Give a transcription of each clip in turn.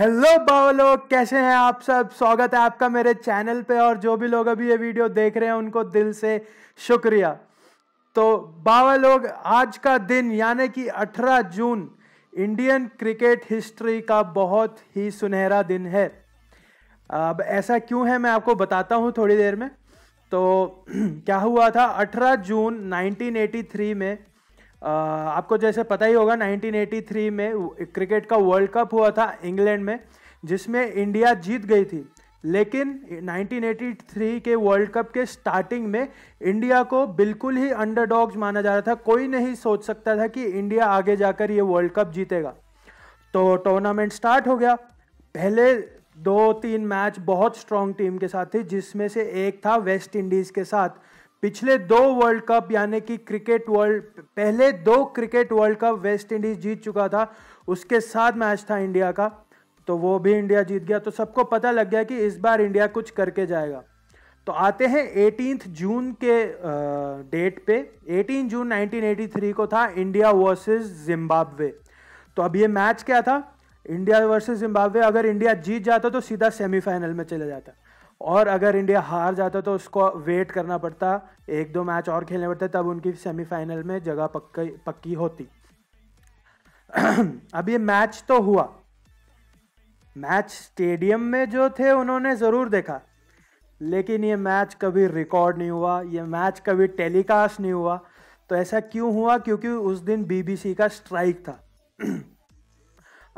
Hello बाबा लोग कैसे हैं आप सब स्वागत है आपका मेरे चैनल पे और जो भी लोग अभी ये वीडियो देख रहे हैं उनको दिल से शुक्रिया तो बाबा लोग आज का दिन यानी कि 18 जून इंडियन क्रिकेट हिस्ट्री का बहुत ही सुनहरा दिन है अब ऐसा क्यों है मैं आपको बताता हूँ थोड़ी देर में तो क्या हुआ था 18 जून 1983 में आपको जैसे पता ही होगा 1983 में क्रिकेट का वर्ल्ड कप हुआ था इंग्लैंड में जिसमें इंडिया जीत गई थी लेकिन 1983 के वर्ल्ड कप के स्टार्टिंग में इंडिया को बिल्कुल ही अंडरडॉग्स माना जा रहा था कोई नहीं सोच सकता था कि इंडिया आगे जाकर ये वर्ल्ड कप जीतेगा तो टूर्नामेंट स्टार्ट हो गया पहले दो तीन मैच बहुत स्ट्रॉन्ग टीम के साथ थे जिसमें से एक था वेस्ट इंडीज़ के साथ पिछले दो वर्ल्ड कप यानी कि क्रिकेट वर्ल्ड पहले दो cricket world cup West Indies जीत चुका था उसके साथ मैच था इंडिया का तो वो भी इंडिया जीत गया तो सबको पता लग गया कि इस बार इंडिया कुछ करके जाएगा तो आते हैं एटीनथ जून के डेट पे एटीन जून 1983 को था इंडिया वर्सेस जिम्बाब्वे तो अब ये मैच क्या था इंडिया वर्सेस जिम्बाब्वे अगर इंडिया जीत जाता तो सीधा सेमीफाइनल में चले जाता और अगर इंडिया हार जाता तो उसको वेट करना पड़ता एक दो मैच और खेलने पड़ते तब उनकी सेमीफाइनल में जगह पक्की पक्की होती अब ये मैच तो हुआ मैच स्टेडियम में जो थे उन्होंने ज़रूर देखा लेकिन ये मैच कभी रिकॉर्ड नहीं हुआ ये मैच कभी टेलीकास्ट नहीं हुआ तो ऐसा क्यों हुआ क्योंकि उस दिन बीबीसी का स्ट्राइक था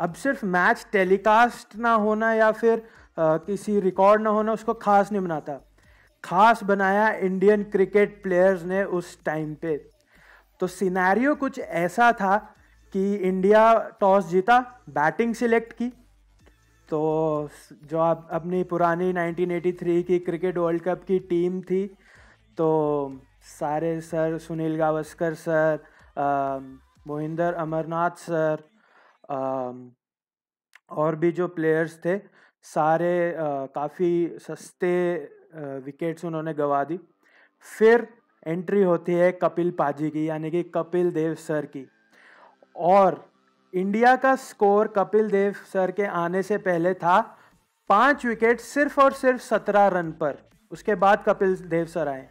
अब सिर्फ मैच टेलीकास्ट ना होना या फिर किसी रिकॉर्ड ना होना उसको खास नहीं बनाता खास बनाया इंडियन क्रिकेट प्लेयर्स ने उस टाइम पे तो सिनेरियो कुछ ऐसा था कि इंडिया टॉस जीता बैटिंग सिलेक्ट की तो जो आप अपनी पुरानी 1983 की क्रिकेट वर्ल्ड कप की टीम थी तो सारे sir Sunil Gavaskar sir Mohinder Amarnath sir आ, और भी जो प्लेयर्स थे सारे काफ़ी सस्ते विकेट्स उन्होंने गवा दी फिर एंट्री होती है कपिल पाजी की यानी कि कपिल देव सर की और इंडिया का स्कोर कपिल देव सर के आने से पहले था पांच विकेट सिर्फ और सिर्फ सत्रह रन पर उसके बाद कपिल देव सर आए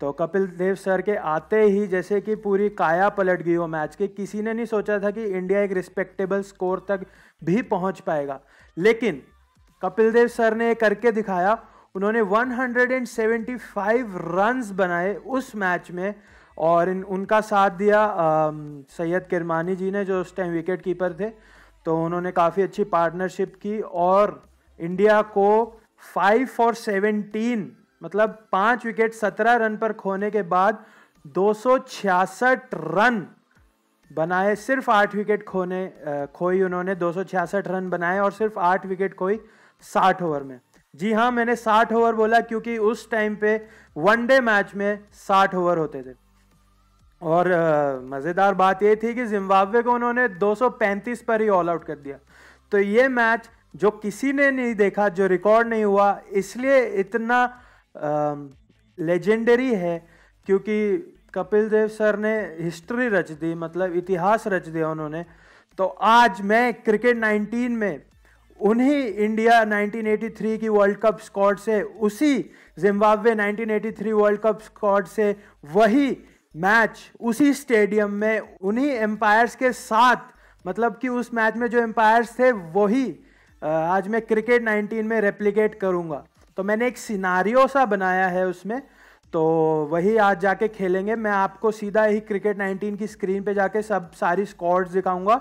तो कपिल देव सर के आते ही जैसे कि पूरी काया पलट गई वो मैच के किसी ने नहीं सोचा था कि इंडिया एक रिस्पेक्टेबल स्कोर तक भी पहुंच पाएगा लेकिन कपिल देव सर ने करके दिखाया उन्होंने 175 रन्स बनाए उस मैच में और इन उनका साथ दिया सैयद किरमानी जी ने जो उस टाइम विकेट कीपर थे तो उन्होंने काफ़ी अच्छी पार्टनरशिप की और इंडिया को फाइव फॉर सेवेंटीन मतलब पाँच विकेट सत्रह रन पर खोने के बाद 266 रन बनाए सिर्फ आठ विकेट खोने खोई उन्होंने 266 रन बनाए और सिर्फ आठ विकेट खोई साठ ओवर में जी हाँ मैंने साठ ओवर बोला क्योंकि उस टाइम पे वनडे मैच में साठ ओवर होते थे और मज़ेदार बात यह थी कि जिम्बाब्वे को उन्होंने 235 पर ही ऑल आउट कर दिया तो ये मैच जो किसी ने नहीं देखा जो रिकॉर्ड नहीं हुआ इसलिए इतना लेजेंडरी है क्योंकि कपिल देव सर ने हिस्ट्री रच दी मतलब इतिहास रच दिया उन्होंने तो आज मैं क्रिकेट 19 में उन्हीं इंडिया 1983 की वर्ल्ड कप स्कॉड से उसी जिम्बाब्वे 1983 वर्ल्ड कप स्कॉड से वही मैच उसी स्टेडियम में उन्हीं एम्पायर्स के साथ मतलब कि उस मैच में जो एम्पायर्स थे वही आज मैं क्रिकेट 19 में रेप्लिकेट करूँगा तो मैंने एक सिनारियो सा बनाया है उसमें तो वही आज जाके खेलेंगे मैं आपको सीधा ही क्रिकेट 19 की स्क्रीन पे जाके सब सारी स्कॉर्ड्स दिखाऊंगा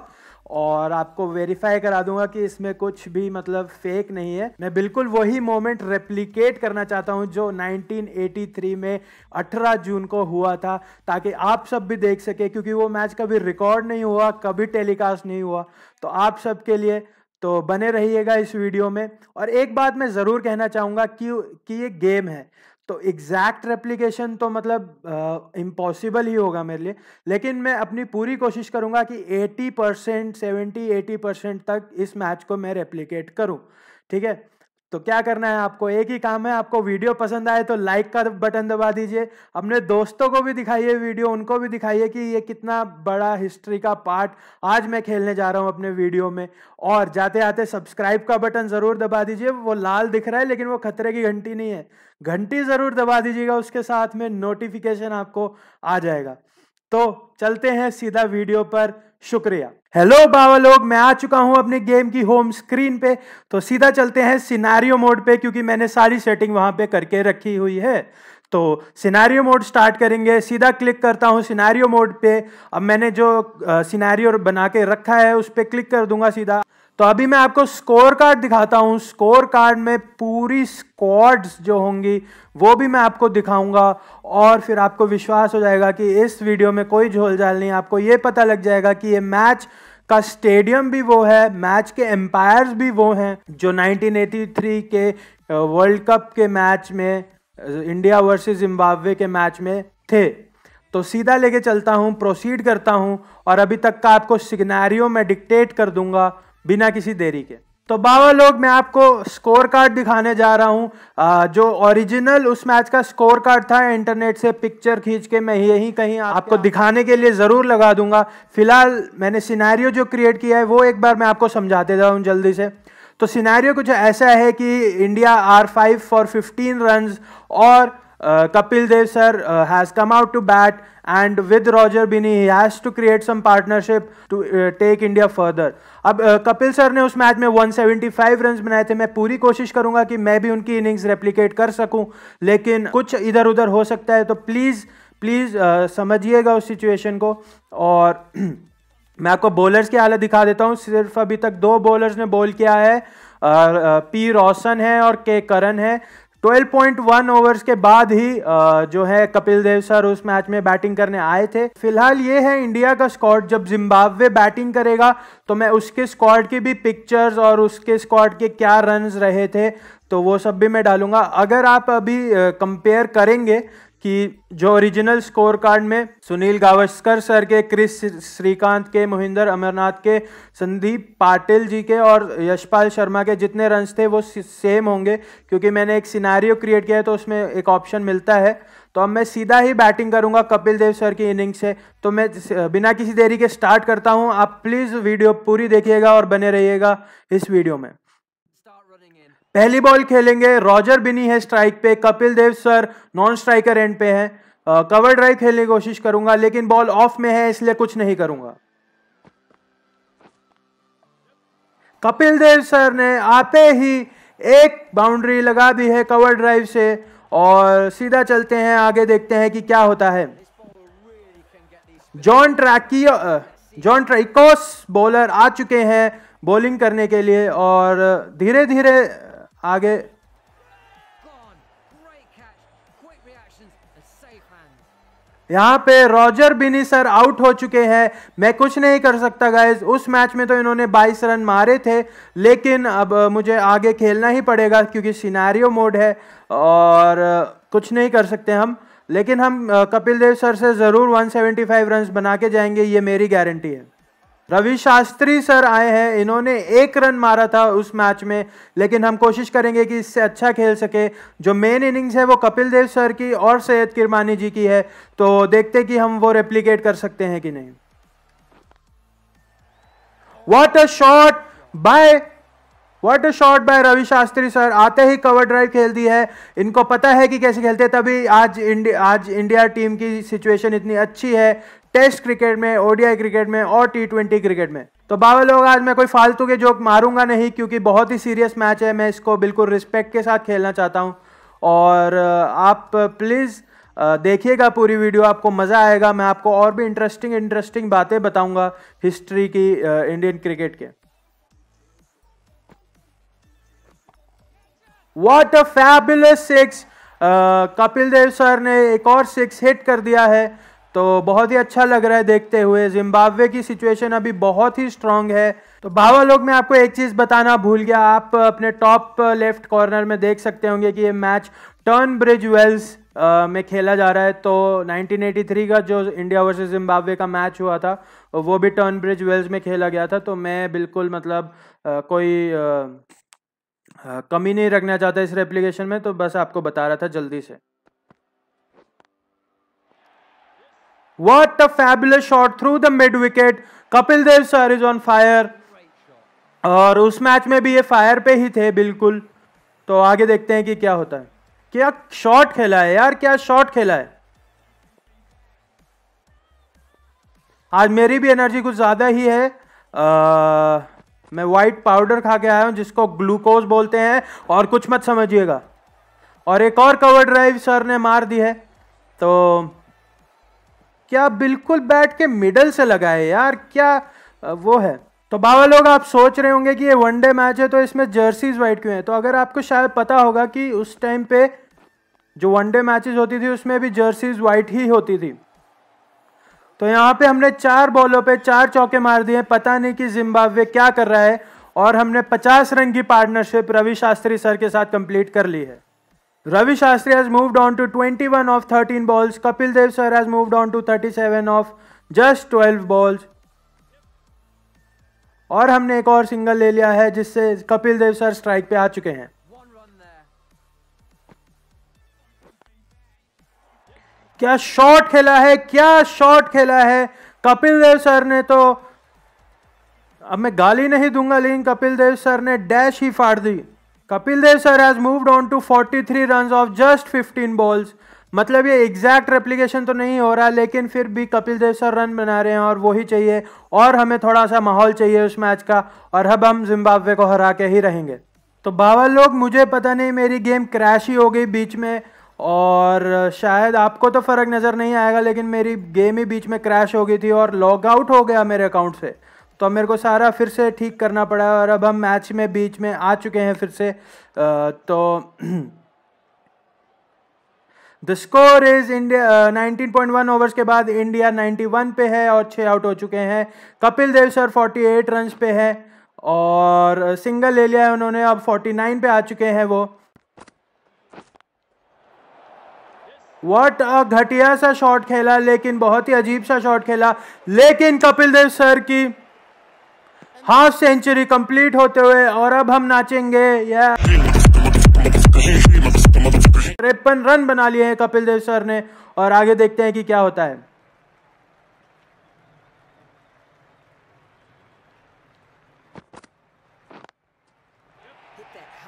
और आपको वेरीफाई करा दूंगा कि इसमें कुछ भी मतलब फेक नहीं है मैं बिल्कुल वही मोमेंट रेप्लीकेट करना चाहता हूं जो 1983 में 18 जून को हुआ था ताकि आप सब भी देख सके क्योंकि वो मैच कभी रिकॉर्ड नहीं हुआ कभी टेलीकास्ट नहीं हुआ तो आप सबके लिए तो बने रहिएगा इस वीडियो में और एक बात मैं ज़रूर कहना चाहूँगा कि कि ये गेम है तो एग्जैक्ट रेप्लीकेशन तो मतलब इम्पॉसिबल ही होगा मेरे लिए लेकिन मैं अपनी पूरी कोशिश करूंगा कि 80 परसेंट सेवेंटी एटी परसेंट तक इस मैच को मैं रेप्लीकेट करूं ठीक है तो क्या करना है आपको एक ही काम है आपको वीडियो पसंद आए तो लाइक का बटन दबा दीजिए अपने दोस्तों को भी दिखाइए वीडियो उनको भी दिखाइए कि ये कितना बड़ा हिस्ट्री का पार्ट आज मैं खेलने जा रहा हूँ अपने वीडियो में और जाते आते सब्सक्राइब का बटन ज़रूर दबा दीजिए वो लाल दिख रहा है लेकिन वो खतरे की घंटी नहीं है घंटी ज़रूर दबा दीजिएगा उसके साथ में नोटिफिकेशन आपको आ जाएगा तो चलते हैं सीधा वीडियो पर शुक्रिया हेलो बाबा लोग मैं आ चुका हूं अपने गेम की होम स्क्रीन पे तो सीधा चलते हैं सिनारियो मोड पे क्योंकि मैंने सारी सेटिंग वहां पे करके रखी हुई है तो सिनारियो मोड स्टार्ट करेंगे सीधा क्लिक करता हूं सिनारियो मोड पे अब मैंने जो सिनारियो बना के रखा है उस पर क्लिक कर दूंगा सीधा तो अभी मैं आपको स्कोर कार्ड दिखाता हूं स्कोर कार्ड में पूरी स्क्वाड्स जो होंगी वो भी मैं आपको दिखाऊंगा और फिर आपको विश्वास हो जाएगा कि इस वीडियो में कोई झोलझाल नहीं आपको ये पता लग जाएगा कि ये मैच का स्टेडियम भी वो है मैच के एम्पायर्स भी वो हैं जो 1983 के वर्ल्ड कप के मैच में इंडिया वर्सेस जिम्बाब्वे के मैच में थे तो सीधा लेके चलता हूँ प्रोसीड करता हूँ और अभी तक का आपको सिग्नारियो में डिक्टेट कर दूंगा बिना किसी देरी के तो बाबा लोग मैं आपको स्कोर कार्ड दिखाने जा रहा हूँ जो ओरिजिनल उस मैच का स्कोर कार्ड था इंटरनेट से पिक्चर खींच के मैं यही कहीं आपको दिखाने के लिए ज़रूर लगा दूंगा फिलहाल मैंने सिनेरियो जो क्रिएट किया है वो एक बार मैं आपको समझाते जा जाऊँ जल्दी से तो सिनेरियो कुछ ऐसा है कि India are five for fifteen run और Kapil Dev sir has come out to bat and with Roger Binny Roger Bini he has to create some partnership to uh, अब कपिल सर ने उस मैच में 175 रन बनाए थे मैं पूरी कोशिश करूंगा कि मैं भी उनकी इनिंग्स रेप्लीकेट कर सकूं लेकिन कुछ इधर उधर हो सकता है तो प्लीज़ प्लीज़ समझिएगा उस सिचुएशन को और मैं आपको बॉलर्स की हालत दिखा देता हूँ सिर्फ अभी तक दो बॉलर्स ने बॉल किया है पी रोशन है और के करण है ट्वेल्व पॉइंट वन ओवर्स के बाद ही जो है कपिल देव सर उस मैच में बैटिंग करने आए थे फिलहाल ये है इंडिया का स्कॉट जब जिम्बाब्वे बैटिंग करेगा तो मैं उसके स्कॉट के भी पिक्चर्स और उसके स्कॉट के क्या रन रहे थे तो वो सब भी मैं डालूंगा अगर आप अभी कंपेयर करेंगे कि जो ओरिजिनल स्कोर कार्ड में सुनील गावस्कर सर के क्रिस श्रीकांत के मोहिंदर अमरनाथ के संदीप पाटिल जी के और यशपाल शर्मा के जितने रन्स थे वो सेम होंगे क्योंकि मैंने एक सिनारियो क्रिएट किया है तो उसमें एक ऑप्शन मिलता है तो अब मैं सीधा ही बैटिंग करूंगा कपिल देव सर की इनिंग से तो मैं बिना किसी देरी के स्टार्ट करता हूं आप प्लीज़ वीडियो पूरी देखिएगा और बने रहिएगा इस वीडियो में पहली बॉल खेलेंगे रॉजर बिनी है स्ट्राइक पे Kapil Dev sir non striker end पे है कवर ड्राइव खेलने की कोशिश करूंगा लेकिन बॉल ऑफ में है इसलिए कुछ नहीं करूंगा कपिल देव सर ने आते ही एक बाउंड्री लगा दी है कवर ड्राइव से और सीधा चलते हैं आगे देखते हैं कि क्या होता है जॉन ट्रैकी जॉन ट्रैकोस बॉलर आ चुके हैं बॉलिंग करने के लिए और धीरे धीरे आगे यहाँ पे रॉजर बिनी सर आउट हो चुके हैं मैं कुछ नहीं कर सकता गाइज उस मैच में तो इन्होंने 22 रन मारे थे लेकिन अब मुझे आगे खेलना ही पड़ेगा क्योंकि सिनारियो मोड है और कुछ नहीं कर सकते हम लेकिन हम कपिल देव सर से ज़रूर 175 रन्स बना के जाएंगे ये मेरी गारंटी है रवि शास्त्री सर आए हैं इन्होंने एक रन मारा था उस मैच में लेकिन हम कोशिश करेंगे कि इससे अच्छा खेल सके जो मेन इनिंग्स है वो कपिल देव सर की और सैयद किरमानी जी की है तो देखते कि हम वो रेप्लीकेट कर सकते हैं कि नहीं what a shot by what a shot by Ravi Shastri sir आते ही कवर ड्राइव खेल दी है इनको पता है कि कैसे खेलते तभी आज इंडिया आज इंडिया टीम की सिचुएशन इतनी अच्छी है टेस्ट क्रिकेट में ओडीआई क्रिकेट में और टी ट्वेंटी क्रिकेट में तो बाबा लोग आज मैं कोई फालतू के जोक मारूंगा नहीं क्योंकि बहुत ही सीरियस मैच है मैं इसको बिल्कुल रिस्पेक्ट के साथ खेलना चाहता हूं और आप प्लीज़ देखिएगा पूरी वीडियो आपको मज़ा आएगा मैं आपको और भी इंटरेस्टिंग इंटरेस्टिंग बातें बताऊंगा हिस्ट्री की इंडियन क्रिकेट के what a fabulous six Kapil Dev sir ने एक और सिक्स हिट कर दिया है तो बहुत ही अच्छा लग रहा है देखते हुए जिम्बाब्वे की सिचुएशन अभी बहुत ही स्ट्रांग है तो भावा लोग मैं आपको एक चीज़ बताना भूल गया आप अपने टॉप लेफ्ट कॉर्नर में देख सकते होंगे कि ये मैच टर्न ब्रिज वेल्स में खेला जा रहा है तो 1983 का जो इंडिया वर्सेस जिम्बाब्वे का मैच हुआ था वो भी टर्न ब्रिज वेल्स में खेला गया था तो मैं बिल्कुल मतलब आ, कोई आ, कमी नहीं रखना चाहता इस रेप्लीकेशन में तो बस आपको बता रहा था जल्दी से What a fabulous shot through the mid wicket. Kapil Dev sir is on fire और उस मैच में भी ये फायर पे ही थे बिल्कुल तो आगे देखते हैं कि क्या होता है क्या शॉट खेला है यार क्या शॉट खेला है आज मेरी भी एनर्जी कुछ ज़्यादा ही है आ, मैं वाइट पाउडर खा के आया हूं जिसको ग्लूकोज बोलते हैं और कुछ मत समझिएगा और एक और कवर ड्राइव सर ने मार दी है तो क्या बिल्कुल बैट के मिडल से लगाए यार क्या वो है तो बाबा लोग आप सोच रहे होंगे कि ये वनडे मैच है तो इसमें जर्सीज वाइट क्यों है तो अगर आपको शायद पता होगा कि उस टाइम पे जो वनडे मैचेस होती थी उसमें भी जर्सीज वाइट ही होती थी तो यहाँ पे हमने चार बॉलों पे चार चौके मार दिए पता नहीं कि जिम्बाब्वे क्या कर रहा है और हमने 50 रन की पार्टनरशिप रवि शास्त्री सर के साथ कंप्लीट कर ली है Ravi Shastri has moved on to 21 of 13 balls. Kapil Dev sir has moved on to 37 of just 12 balls. और हमने एक और सिंगल ले लिया है जिससे कपिल देव सर स्ट्राइक पे आ चुके हैं क्या शॉट खेला है क्या शॉट खेला है कपिल देव सर ने तो अब मैं गाली नहीं दूंगा लेकिन कपिल देव सर ने डैश ही फाड़ दी Kapil Dev sir has moved on to 43 runs off just 15 balls मतलब ये एग्जैक्ट रेप्लीकेशन तो नहीं हो रहा लेकिन फिर भी कपिल देव सर रन बना रहे हैं और वो ही चाहिए और हमें थोड़ा सा माहौल चाहिए उस मैच का और अब हम जिम्बाब्वे को हरा के ही रहेंगे तो बावन लोग मुझे पता नहीं मेरी गेम क्रैश ही हो गई बीच में और शायद आपको तो फ़र्क नज़र नहीं आएगा लेकिन मेरी गेम ही बीच में क्रैश हो गई थी और लॉग आउट हो गया मेरे अकाउंट से तो मेरे को सारा फिर से ठीक करना पड़ा और अब हम मैच में बीच में आ चुके हैं फिर से तो the score is India 19.1 overs के बाद इंडिया 91 पे है और छः आउट हो चुके हैं कपिल देव सर 48 रन पे है और सिंगल ले लिया है उन्होंने अब 49 पे आ चुके हैं वो वट अ घटिया सा शॉट खेला लेकिन बहुत ही अजीब सा शॉट खेला लेकिन कपिल देव सर की हाफ सेंचुरी कंप्लीट होते हुए और अब हम नाचेंगे या तिरपन रन बना लिए हैं कपिल देव सर ने और आगे देखते हैं कि क्या होता है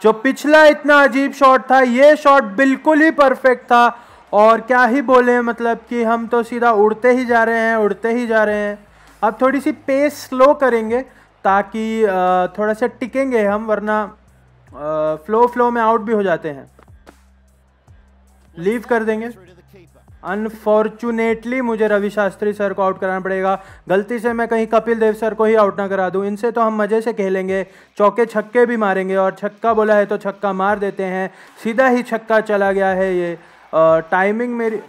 जो पिछला इतना अजीब शॉट था ये शॉट बिल्कुल ही परफेक्ट था और क्या ही बोले मतलब कि हम तो सीधा उड़ते ही जा रहे हैं उड़ते ही जा रहे हैं अब थोड़ी सी पेस स्लो करेंगे ताकि थोड़ा सा टिकेंगे हम वरना फ्लो फ्लो में आउट भी हो जाते हैं लीव कर देंगे अनफॉर्चुनेटली मुझे रवि शास्त्री सर को आउट कराना पड़ेगा गलती से मैं कहीं कपिल देव सर को ही आउट ना करा दूं इनसे तो हम मज़े से खेलेंगे चौके छक्के भी मारेंगे और छक्का बोला है तो छक्का मार देते हैं सीधा ही छक्का चला गया है ये आ, टाइमिंग मेरी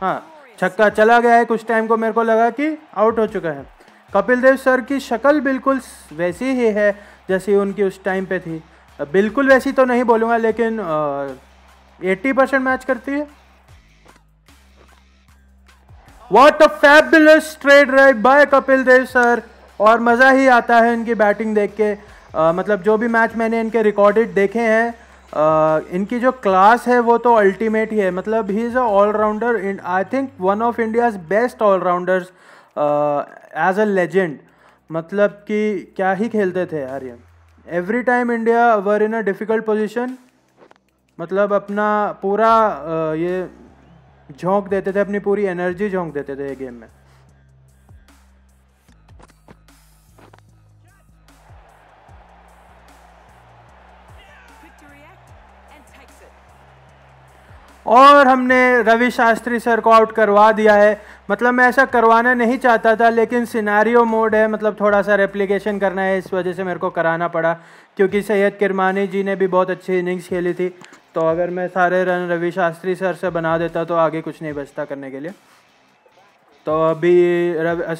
हाँ छक्का चला गया है कुछ टाइम को मेरे को लगा कि आउट हो चुका है कपिल देव सर की शक्ल बिल्कुल वैसी ही है जैसी उनकी उस टाइम पे थी बिल्कुल वैसी तो नहीं बोलूँगा लेकिन एट्टी परसेंट मैच करती है what a fabulous trade right by Kapil Dev sir और मज़ा ही आता है इनकी बैटिंग देख के आ, मतलब जो भी मैच मैंने इनके रिकॉर्डेड देखे हैं इनकी जो क्लास है वो तो अल्टीमेट ही है मतलब ही is a allrounder I think one of India's best allrounders as a legend मतलब कि क्या ही खेलते थे यार ये every time India were in a difficult position मतलब अपना पूरा ये झोंक देते थे अपनी पूरी एनर्जी झोंक देते थे ये गेम में और हमने रवि शास्त्री सर को आउट करवा दिया है मतलब मैं ऐसा करवाना नहीं चाहता था लेकिन सिनारियो मोड है मतलब थोड़ा सा रेप्लिकेशन करना है इस वजह से मेरे को कराना पड़ा क्योंकि सैयद किरमानी जी ने भी बहुत अच्छी इनिंग्स खेली थी तो अगर मैं सारे रन रवि शास्त्री सर से बना देता तो आगे कुछ नहीं बचता करने के लिए तो अभी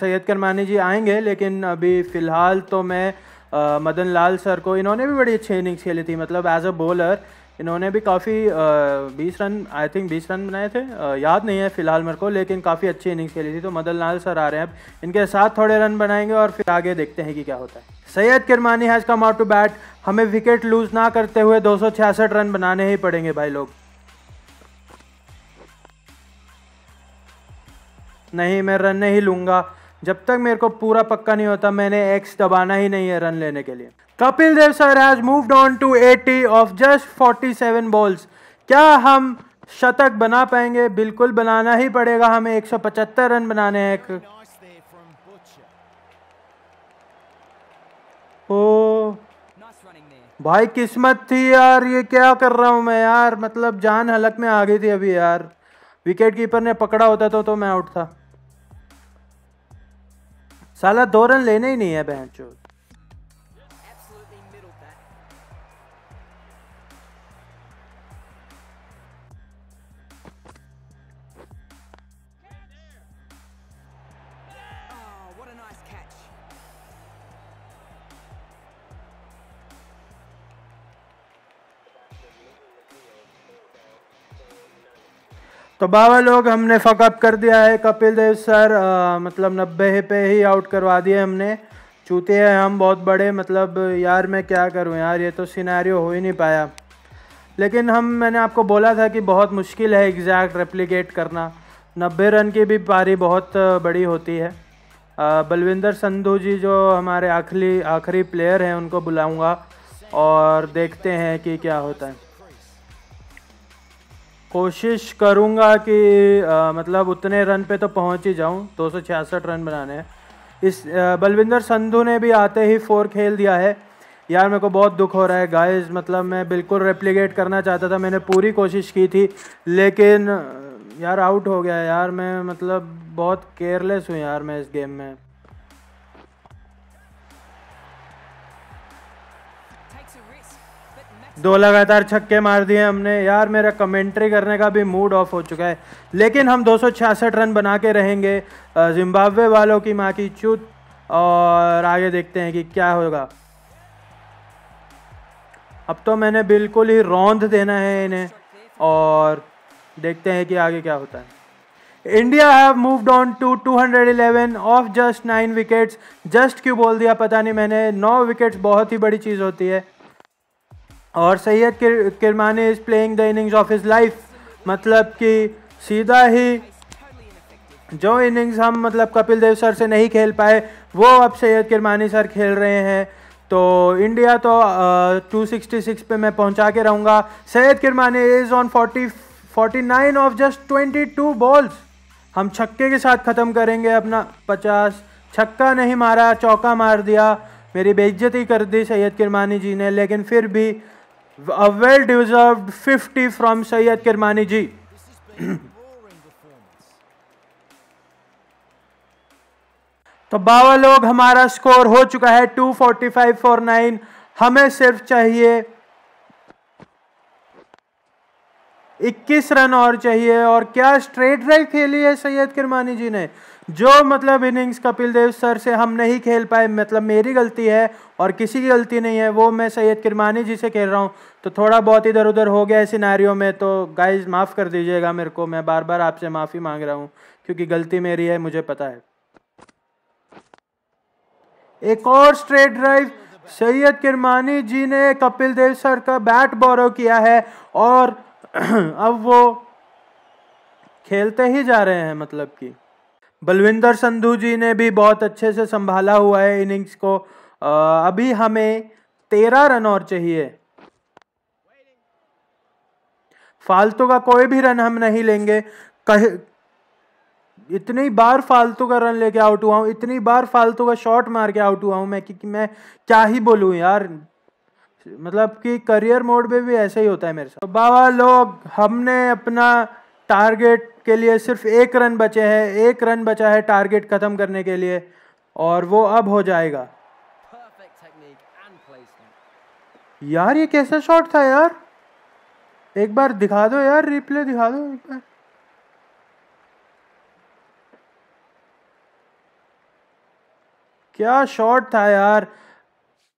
सैयद करमानी जी आएंगे लेकिन अभी फ़िलहाल तो मैं आ, मदन लाल सर को इन्होंने भी बड़ी अच्छी इनिंग्स खेली थी मतलब एज अ बॉलर इन्होंने भी काफ़ी बीस रन आई थिंक बीस रन बनाए थे आ, याद नहीं है फिलहाल मेरे को लेकिन काफ़ी अच्छी इनिंग्स खेली थी तो मदन लाल सर आ रहे हैं अब इनके साथ थोड़े रन बनाएंगे और फिर आगे देखते हैं कि क्या होता है Syed Kirmani has come out to bat हमें विकेट लूज़ ना करते हुए दो रन बनाने ही पड़ेंगे भाई लोग नहीं मैं रन नहीं लूँगा जब तक मेरे को पूरा पक्का नहीं होता मैंने एक्स दबाना ही नहीं है रन लेने के लिए Kapil Dev sir has moved on to 80 off just 47 balls क्या हम शतक बना पाएंगे बिल्कुल बनाना ही पड़ेगा हमें 175 रन बनाने हैं ओ भाई किस्मत थी यार ये क्या कर रहा हूँ मैं यार मतलब जान हलक में आ गई थी अभी यार विकेट कीपर ने पकड़ा होता तो तो मैं आउट था साला दो रन लेने ही नहीं है बहन चोट तो बाबा लोग हमने फकअप कर दिया है कपिल देव सर आ, मतलब नब्बे पे ही आउट करवा दिए हमने चूते हैं हम बहुत बड़े मतलब यार मैं क्या करूं यार ये तो सिनेरियो हो ही नहीं पाया लेकिन हम मैंने आपको बोला था कि बहुत मुश्किल है एग्जैक्ट रेप्लिकेट करना नब्बे रन की भी पारी बहुत बड़ी होती है बलविंदर संधू जी जो हमारे आखिरी आखिरी प्लेयर हैं उनको बुलाऊंगा और देखते हैं कि क्या होता है कोशिश करूँगा कि आ, मतलब उतने रन पे तो पहुँच ही जाऊँ 266 रन बनाने हैं इस बलविंदर संधू ने भी आते ही फोर खेल दिया है यार मेरे को बहुत दुख हो रहा है गाइस मतलब मैं बिल्कुल रेप्लीकेट करना चाहता था मैंने पूरी कोशिश की थी लेकिन यार आउट हो गया यार मैं मतलब बहुत केयरलेस हूँ यार मैं इस गेम में दो लगातार छक्के मार दिए हमने यार मेरा कमेंट्री करने का भी मूड ऑफ हो चुका है लेकिन हम 266 रन बना के रहेंगे जिम्बाब्वे वालों की माँ की चूत और आगे देखते हैं कि क्या होगा अब तो मैंने बिल्कुल ही रौंद देना है इन्हें और देखते हैं कि आगे क्या होता है India have moved on to 211 off just nine wickets just क्यों बोल दिया पता नहीं मैंने नौ विकेट्स बहुत ही बड़ी चीज़ होती है और Syed Kirmani is playing the innings of his life मतलब कि सीधा ही जो इनिंग्स हम मतलब कपिल देव सर से नहीं खेल पाए वो अब सैयद किरमानी सर खेल रहे हैं तो इंडिया तो सिक्सटी 266 पे मैं पहुंचा के रहूँगा Syed Kirmani is on 40 49 off just 22 balls हम छक्के के साथ ख़त्म करेंगे अपना 50 छक्का नहीं मारा चौका मार दिया मेरी बेइज्जती कर दी सैयद किरमानी जी ने लेकिन फिर भी a well deserved 50 from Sayed Kirmani ji. तो बावा लोग हमारा स्कोर हो चुका है 9 हमें सिर्फ चाहिए 21 रन और चाहिए और क्या स्ट्रेट ड्राइव खेली है सैयद किरमानी जी ने जो मतलब इनिंग्स कपिल देव सर से हम नहीं खेल पाए मतलब मेरी गलती है और किसी की गलती नहीं है वो मैं सैयद किरमानी जी से खेल रहा हूँ तो थोड़ा बहुत इधर उधर हो गया है सिनारियों में तो गाइज माफ़ कर दीजिएगा मेरे को मैं बार बार आपसे माफ़ी मांग रहा हूँ क्योंकि गलती मेरी है मुझे पता है एक और स्ट्रेट ड्राइव सैयद किरमानी जी ने कपिल देव सर का बैट बोरो किया है और अब वो खेलते ही जा रहे हैं मतलब कि बलविंदर संधु जी ने भी बहुत अच्छे से संभाला हुआ है इनिंग्स को अभी हमें तेरह रन और चाहिए फालतू का कोई भी रन हम नहीं लेंगे कह इतनी बार फालतू का रन लेके आउट हुआ हूँ इतनी बार फालतू का शॉट मार के आउट हुआ हूँ मैं क्योंकि मैं क्या ही बोलूँ यार मतलब कि करियर मोड पे भी ऐसा ही होता है मेरे साथ तो बाबा लोग हमने अपना टारगेट के लिए सिर्फ एक रन बचे हैं एक रन बचा है टारगेट ख़त्म करने के लिए और वो अब हो जाएगा यार ये कैसा शॉट था यार एक बार दिखा दो यार रिप्ले दिखा दो एक बार क्या शॉट था यार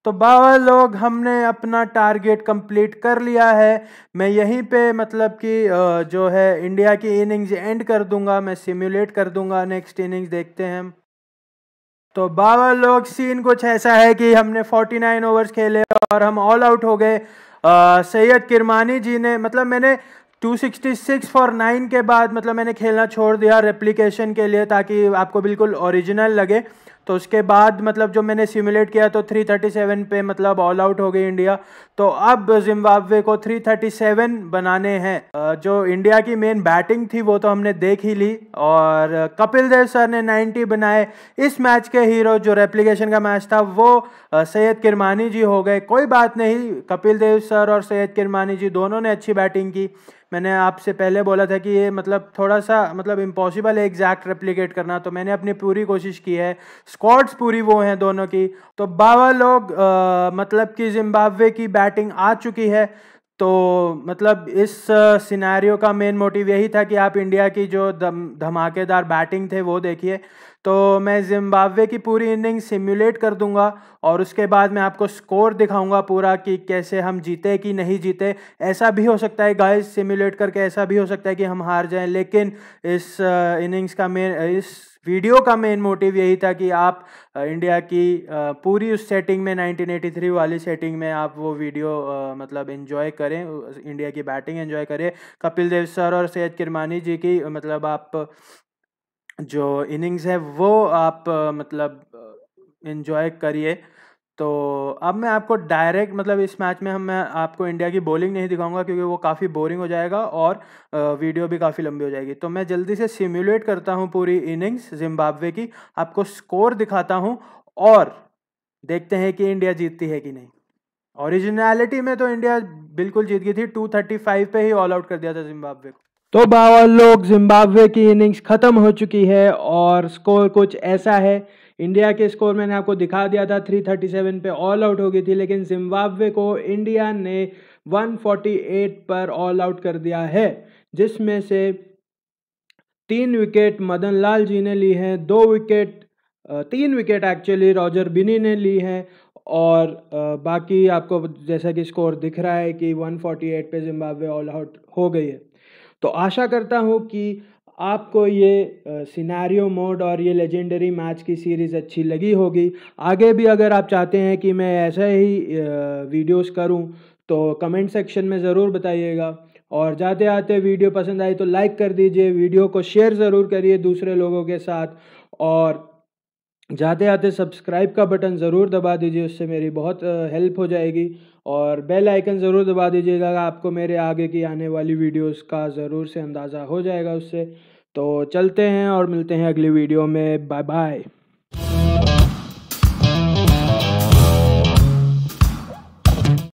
तो बाबा लोग हमने अपना टारगेट कंप्लीट कर लिया है मैं यहीं पे मतलब कि जो है इंडिया की इनिंग्स एंड कर दूंगा मैं सिम्यूलेट कर दूंगा नेक्स्ट इनिंग्स देखते हैं हम तो बाबा लोग सीन कुछ ऐसा है कि हमने 49 ओवर्स खेले और हम ऑल आउट हो गए सैयद किरमानी जी ने मतलब मैंने 266 फॉर नाइन के बाद मतलब मैंने खेलना छोड़ दिया रेप्लीकेशन के लिए ताकि आपको बिल्कुल ओरिजिनल लगे तो उसके बाद मतलब जो मैंने सिमुलेट किया तो 337 पे मतलब ऑल आउट हो गई इंडिया तो अब जिम्बाब्वे को 337 बनाने हैं जो इंडिया की मेन बैटिंग थी वो तो हमने देख ही ली और कपिल देव सर ने 90 बनाए इस मैच के हीरो जो रेप्लीकेशन का मैच था वो सैयद किरमानी जी हो गए कोई बात नहीं कपिल देव सर और सैयद किरमानी जी दोनों ने अच्छी बैटिंग की मैंने आपसे पहले बोला था कि ये मतलब थोड़ा सा मतलब इम्पॉसिबल है एग्जैक्ट रेप्लीकेट करना तो मैंने अपनी पूरी कोशिश की है स्क्वाड्स पूरी वो हैं दोनों की तो बावन लोग आ, मतलब कि जिम्बाब्वे की बैटिंग आ चुकी है तो मतलब इस सिनेरियो का मेन मोटिव यही था कि आप इंडिया की जो धमाकेदार बैटिंग थे वो देखिए तो मैं जिम्बाब्वे की पूरी इनिंग सिम्युलेट कर दूंगा और उसके बाद मैं आपको स्कोर दिखाऊंगा पूरा कि कैसे हम जीते कि नहीं जीते ऐसा भी हो सकता है गाइस सिम्युलेट करके ऐसा भी हो सकता है कि हम हार जाएं लेकिन इस इनिंग्स का मेन इस वीडियो का मेन मोटिव यही था कि आप इंडिया की पूरी उस सेटिंग में 1983 वाली सेटिंग में आप वो वीडियो मतलब इन्जॉय करें इंडिया की बैटिंग एंजॉय करें कपिल देव सर और सैयद किरमानी जी की मतलब आप जो इनिंग्स है वो आप मतलब इन्जॉय करिए तो अब मैं आपको डायरेक्ट मतलब इस मैच में हम मैं आपको इंडिया की बॉलिंग नहीं दिखाऊंगा क्योंकि वो काफ़ी बोरिंग हो जाएगा और वीडियो भी काफ़ी लंबी हो जाएगी तो मैं जल्दी से सिम्यूलेट करता हूँ पूरी इनिंग्स जिम्बाब्वे की आपको स्कोर दिखाता हूँ और देखते हैं कि इंडिया जीतती है कि नहीं ओरिजिनलिटी में तो इंडिया बिल्कुल जीत गई थी 235 पे ही ऑल आउट कर दिया था जिम्बाब्वे को तो बावन लोग जिम्बाब्वे की इनिंग्स खत्म हो चुकी है और स्कोर कुछ ऐसा है इंडिया के स्कोर मैंने आपको दिखा दिया था 337 पे ऑल आउट हो गई थी लेकिन जिम्बाब्वे को इंडिया ने 148 पर ऑल आउट कर दिया है जिसमें से तीन विकेट मदन लाल जी ने ली हैं दो विकेट तीन विकेट एक्चुअली रॉजर बिनी ने ली हैं और बाकी आपको जैसा कि स्कोर दिख रहा है कि 148 पे जिम्बाब्वे ऑल आउट हो गई है तो आशा करता हूँ कि आपको ये सिनारियो मोड और ये लेजेंडरी मैच की सीरीज़ अच्छी लगी होगी आगे भी अगर आप चाहते हैं कि मैं ऐसे ही वीडियोस करूं तो कमेंट सेक्शन में ज़रूर बताइएगा और जाते आते वीडियो पसंद आई तो लाइक कर दीजिए वीडियो को शेयर ज़रूर करिए दूसरे लोगों के साथ और जाते आते सब्सक्राइब का बटन ज़रूर दबा दीजिए उससे मेरी बहुत हेल्प हो जाएगी और बेल आइकन ज़रूर दबा दीजिएगा आपको मेरे आगे की आने वाली वीडियोस का ज़रूर से अंदाज़ा हो जाएगा उससे तो चलते हैं और मिलते हैं अगली वीडियो में बाय बाय